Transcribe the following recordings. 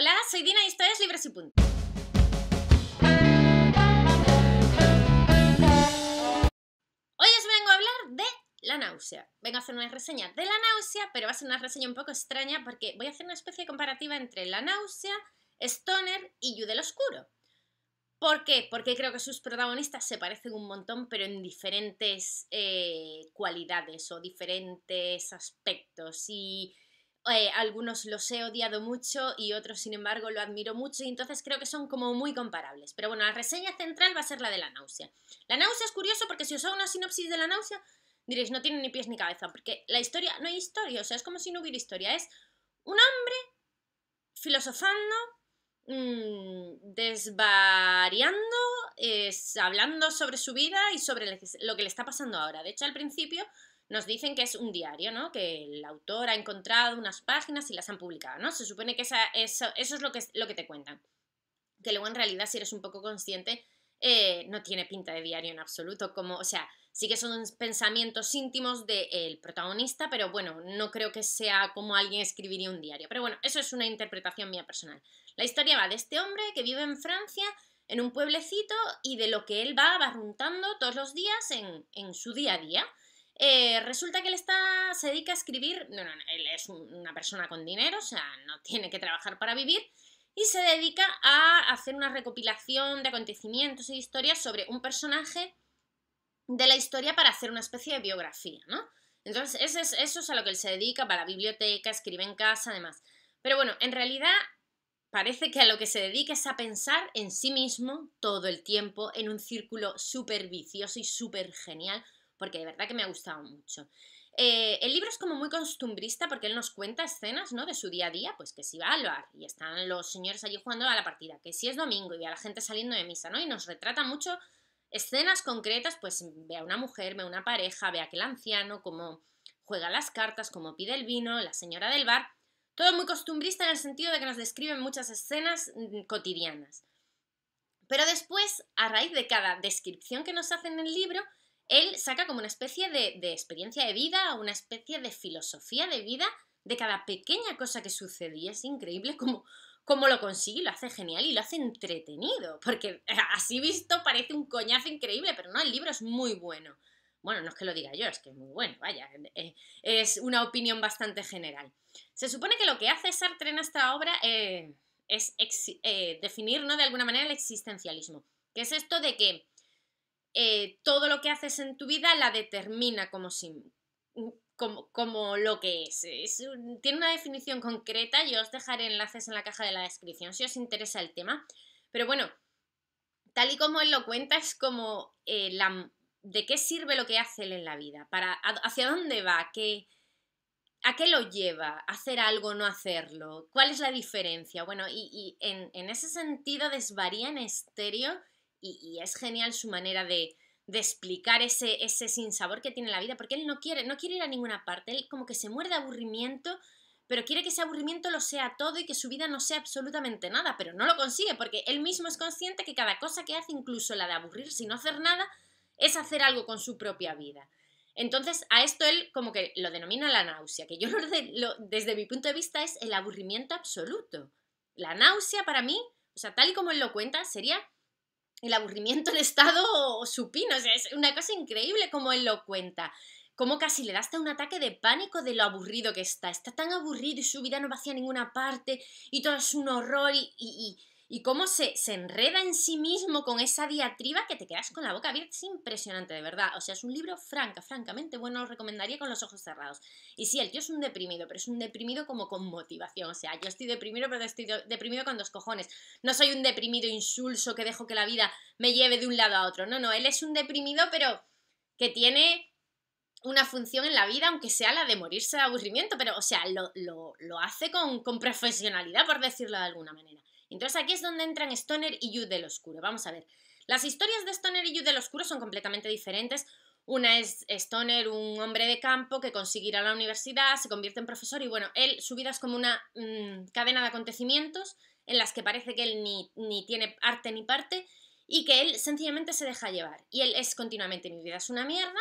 Hola, soy Dina y esto es Libros y Punto. Hoy os vengo a hablar de la náusea. Vengo a hacer una reseña de la náusea, pero va a ser una reseña un poco extraña porque voy a hacer una especie de comparativa entre la náusea, Stoner y You del Oscuro. ¿Por qué? Porque creo que sus protagonistas se parecen un montón, pero en diferentes eh, cualidades o diferentes aspectos. Y eh, algunos los he odiado mucho y otros, sin embargo, lo admiro mucho y entonces creo que son como muy comparables. Pero bueno, la reseña central va a ser la de la náusea. La náusea es curioso porque si os hago una sinopsis de la náusea, diréis, no tiene ni pies ni cabeza, porque la historia, no hay historia, o sea, es como si no hubiera historia, es un hombre filosofando, mm, desvariando, hablando sobre su vida y sobre lo que le está pasando ahora. De hecho, al principio nos dicen que es un diario, ¿no? Que el autor ha encontrado unas páginas y las han publicado, ¿no? Se supone que eso, es lo que, lo que te cuentan. Que luego en realidad, si eres un poco consciente, eh, no tiene pinta de diario en absoluto. Como, o sea, sí que son pensamientos íntimos del protagonista, pero bueno, no creo que sea como alguien escribiría un diario. Pero bueno, eso es una interpretación mía personal. La historia va de este hombre que vive en Francia, en un pueblecito, y de lo que él va barruntando todos los días en su día a día. Eh, resulta que él está, se dedica a escribir, no, no, él es una persona con dinero, o sea, no tiene que trabajar para vivir, y se dedica a hacer una recopilación de acontecimientos e historias sobre un personaje de la historia para hacer una especie de biografía, ¿no? Entonces, eso es, a lo que él se dedica, para la biblioteca, escribe en casa, además. Pero bueno, en realidad parece que a lo que se dedica es a pensar en sí mismo todo el tiempo, en un círculo súper vicioso y súper genial, porque de verdad que me ha gustado mucho. Eh, el libro es como muy costumbrista porque él nos cuenta escenas, ¿no? De su día a día, pues que si va al bar y están los señores allí jugando a la partida, que si es domingo y ve a la gente saliendo de misa, ¿no? Y nos retrata mucho escenas concretas, pues ve a una mujer, ve a una pareja, ve a aquel anciano, cómo juega las cartas, cómo pide el vino, la señora del bar. Todo muy costumbrista en el sentido de que nos describen muchas escenas mm, cotidianas. Pero después, a raíz de cada descripción que nos hacen en el libro, él saca como una especie de, experiencia de vida, una especie de filosofía de vida de cada pequeña cosa que sucedía. y es increíble como, lo consigue, lo hace genial y lo hace entretenido, porque así visto parece un coñazo increíble, pero no, el libro es muy bueno. Bueno, no es que lo diga yo, es que es muy bueno, vaya, eh, eh, es una opinión bastante general. Se supone que lo que hace Sartre en esta obra eh, es definir, ¿no? De alguna manera el existencialismo, que es esto de que eh, todo lo que haces en tu vida la determina como, si, mm, como, lo que es. Tiene una definición concreta, yo os dejaré enlaces en la caja de la descripción si os interesa el tema. Pero bueno, tal y como él lo cuenta, es como eh, de qué sirve lo que hace él en la vida, para, hacia dónde va, qué, a qué lo lleva, hacer algo, o no hacerlo, cuál es la diferencia. Bueno, y, en, en, ese sentido, Desvaría en Estéreo y, es genial su manera de, explicar ese, ese sinsabor que tiene la vida, porque él no quiere, no quiere ir a ninguna parte, él como que se muerde aburrimiento, pero quiere que ese aburrimiento lo sea todo y que su vida no sea absolutamente nada, pero no lo consigue, porque él mismo es consciente que cada cosa que hace, incluso la de aburrirse y no hacer nada, es hacer algo con su propia vida. Entonces, a esto él como que lo denomina la náusea, que yo desde mi punto de vista es el aburrimiento absoluto. La náusea para mí, o sea, tal y como él lo cuenta, sería el aburrimiento del estado supino. es una cosa increíble como él lo cuenta. Como casi le da hasta un ataque de pánico de lo aburrido que está. Está tan aburrido y su vida no va hacia ninguna parte y todo es un horror y y cómo se, enreda en sí mismo con esa diatriba que te quedas con la boca abierta. Es impresionante, de verdad. O sea, es un libro franca, francamente bueno, lo recomendaría con los ojos cerrados. Y sí, el tío es un deprimido, pero es un deprimido como con motivación. O sea, yo estoy deprimido, pero estoy deprimido con dos cojones. No soy un deprimido insulso que dejo que la vida me lleve de un lado a otro. No, no, él es un deprimido, pero que tiene una función en la vida, aunque sea la de morirse de aburrimiento, pero, o sea, lo, hace con, profesionalidad, por decirlo de alguna manera. Entonces aquí es donde entran Stoner y Jude del Oscuro. Vamos a ver. Las historias de Stoner y Jude del Oscuro son completamente diferentes. Una es Stoner, un hombre de campo que consigue ir a la universidad, se convierte en profesor y bueno, él, su vida es como una mm, cadena de acontecimientos en las que parece que él ni, ni tiene arte ni parte y que él sencillamente se deja llevar. Y él es continuamente mi vida es una mierda,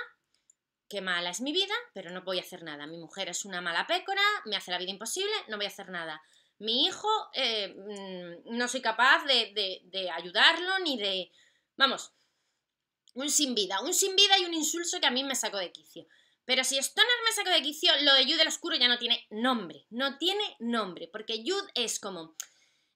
qué mala es mi vida, pero no voy a hacer nada. Mi mujer es una mala pécora, me hace la vida imposible, no voy a hacer nada mi hijo eh, mm, no soy capaz de, ayudarlo ni de... Vamos, un sin vida, un sin vida y un insulso que a mí me sacó de quicio. Pero si Stoner me sacó de quicio, lo de Jude el Oscuro ya no tiene nombre, no tiene nombre, porque Jude es como...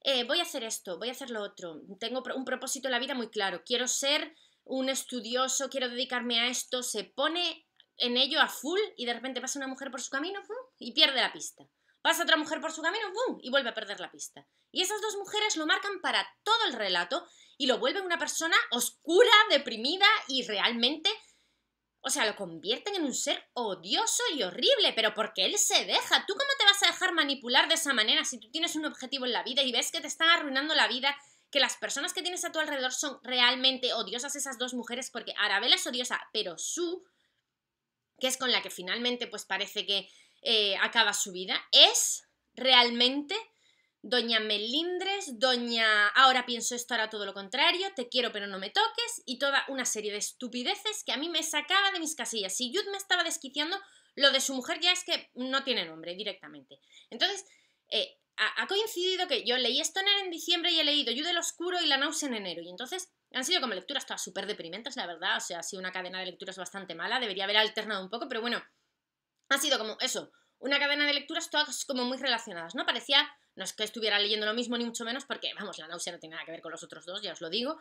Eh, voy a hacer esto, voy a hacer lo otro, tengo un propósito en la vida muy claro, quiero ser un estudioso, quiero dedicarme a esto, se pone en ello a full y de repente pasa una mujer por su camino y pierde la pista pasa otra mujer por su camino, ¡bum! y vuelve a perder la pista. Y esas dos mujeres lo marcan para todo el relato y lo vuelven una persona oscura, deprimida y realmente... O sea, lo convierten en un ser odioso y horrible, pero porque él se deja. ¿Tú cómo te vas a dejar manipular de esa manera si tú tienes un objetivo en la vida y ves que te están arruinando la vida, que las personas que tienes a tu alrededor son realmente odiosas esas dos mujeres? Porque Arabella es odiosa, pero su. que es con la que finalmente pues parece que eh, acaba su vida. Es realmente Doña Melindres, Doña ahora pienso esto, ahora todo lo contrario, te quiero pero no me toques y toda una serie de estupideces que a mí me sacaba de mis casillas. Si Jude me estaba desquiciando, lo de su mujer ya es que no tiene nombre directamente. Entonces, eh, ha, coincidido que yo leí Stoner en diciembre y he leído Yude el Oscuro y La Náusea en enero y entonces han sido como lecturas todas súper deprimentes, la verdad, o sea, ha sido una cadena de lecturas bastante mala, debería haber alternado un poco, pero bueno ha sido como eso, una cadena de lecturas todas como muy relacionadas, ¿no? Parecía, no es que estuviera leyendo lo mismo ni mucho menos, porque, vamos, la náusea no tiene nada que ver con los otros dos, ya os lo digo,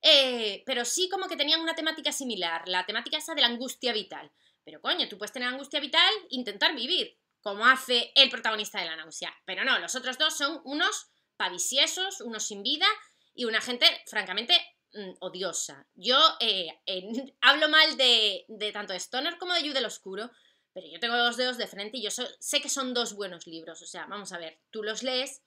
eh, pero sí como que tenían una temática similar, la temática esa de la angustia vital. Pero coño, tú puedes tener angustia vital, intentar vivir, como hace el protagonista de la náusea. Pero no, los otros dos son unos pavisiesos, unos sin vida y una gente, francamente, mm, odiosa. Yo eh, hablo mal de, de tanto de Stoner como de Jude el Oscuro, pero yo tengo dos dedos de frente y yo sé que son dos buenos libros, o sea, vamos a ver, tú los lees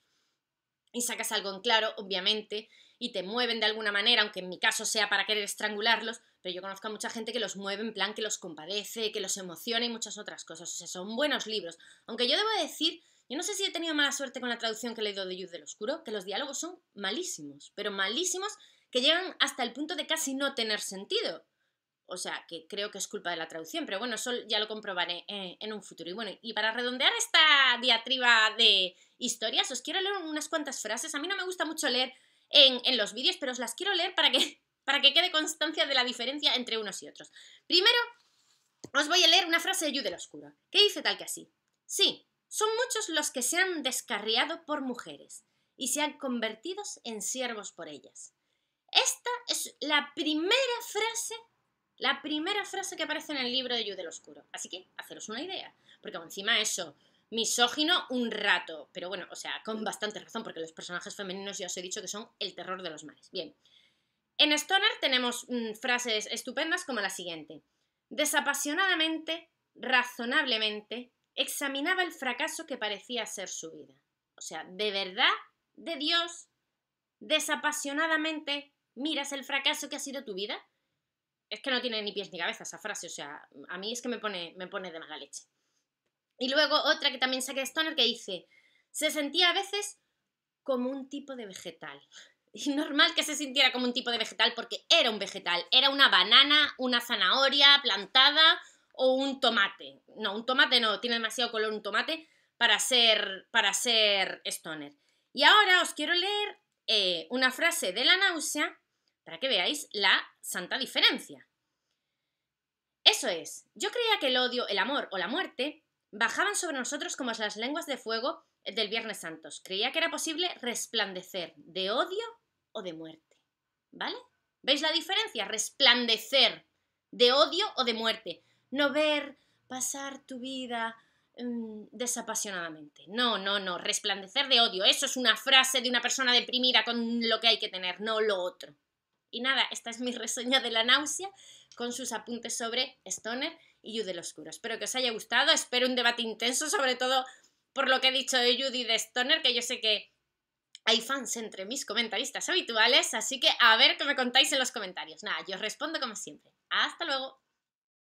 y sacas algo en claro, obviamente, y te mueven de alguna manera, aunque en mi caso sea para querer estrangularlos, pero yo conozco a mucha gente que los mueve en plan que los compadece, que los emociona y muchas otras cosas, o sea, son buenos libros, aunque yo debo decir... Yo no sé si he tenido mala suerte con la traducción que he leído de Youth del Oscuro, que los diálogos son malísimos, pero malísimos que llegan hasta el punto de casi no tener sentido. O sea, que creo que es culpa de la traducción, pero bueno, ya lo comprobaré en un futuro. Y bueno, y para redondear esta diatriba de historias, os quiero leer unas cuantas frases. A mí no me gusta mucho leer en, los vídeos, pero os las quiero leer para que, para que quede constancia de la diferencia entre unos y otros. Primero, os voy a leer una frase de Jude del Oscuro, que dice tal que así. Sí, son muchos los que se han descarriado por mujeres y se han convertido en siervos por ellas. Esta es la primera frase la primera frase que aparece en el libro de Jude Oscuro. Así que, haceros una idea. Porque encima eso, misógino un rato. Pero bueno, o sea, con bastante razón, porque los personajes femeninos ya os he dicho que son el terror de los males. Bien. En Stoner tenemos mm, frases estupendas como la siguiente. Desapasionadamente, razonablemente, examinaba el fracaso que parecía ser su vida. O sea, de verdad, de Dios, desapasionadamente, miras el fracaso que ha sido tu vida es que no tiene ni pies ni cabeza esa frase, o sea, a mí es que me pone, me pone de mala leche. Y luego otra que también saqué de Stoner que dice, se sentía a veces como un tipo de vegetal. Y normal que se sintiera como un tipo de vegetal porque era un vegetal, era una banana, una zanahoria plantada o un tomate. No, un tomate no, tiene demasiado color un tomate para ser, para ser Stoner. Y ahora os quiero leer eh, una frase de la náusea para que veáis la santa diferencia. Eso es, yo creía que el odio, el amor o la muerte bajaban sobre nosotros como las lenguas de fuego del Viernes Santos. Creía que era posible resplandecer de odio o de muerte. ¿Vale? ¿Veis la diferencia? Resplandecer de odio o de muerte. No ver pasar tu vida mm, desapasionadamente. No, no, no. Resplandecer de odio. Eso es una frase de una persona deprimida con lo que hay que tener, no lo otro. Y nada, esta es mi reseña de La náusea con sus apuntes sobre Stoner y Jude del Oscuro. Espero que os haya gustado, espero un debate intenso, sobre todo por lo que he dicho de Judy de Stoner, que yo sé que hay fans entre mis comentaristas habituales, así que a ver qué me contáis en los comentarios. Nada, yo os respondo como siempre. Hasta luego.